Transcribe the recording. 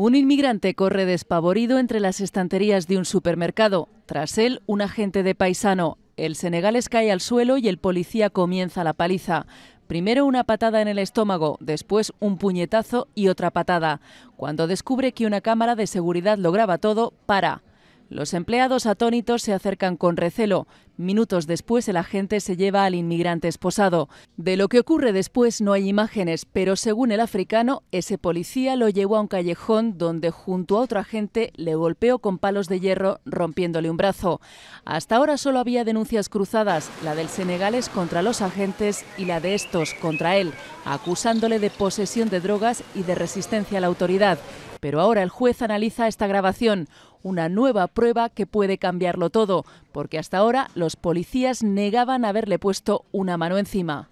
Un inmigrante corre despavorido entre las estanterías de un supermercado. Tras él, un agente de paisano. El senegalés cae al suelo y el policía comienza la paliza. Primero una patada en el estómago, después un puñetazo y otra patada. Cuando descubre que una cámara de seguridad lograba todo, para. Los empleados atónitos se acercan con recelo. Minutos después el agente se lleva al inmigrante esposado. De lo que ocurre después no hay imágenes, pero según el africano, ese policía lo llevó a un callejón donde junto a otro agente le golpeó con palos de hierro rompiéndole un brazo. Hasta ahora solo había denuncias cruzadas, la del senegalés contra los agentes y la de estos contra él, acusándole de posesión de drogas y de resistencia a la autoridad. Pero ahora el juez analiza esta grabación una nueva prueba que puede cambiarlo todo, porque hasta ahora los policías negaban haberle puesto una mano encima.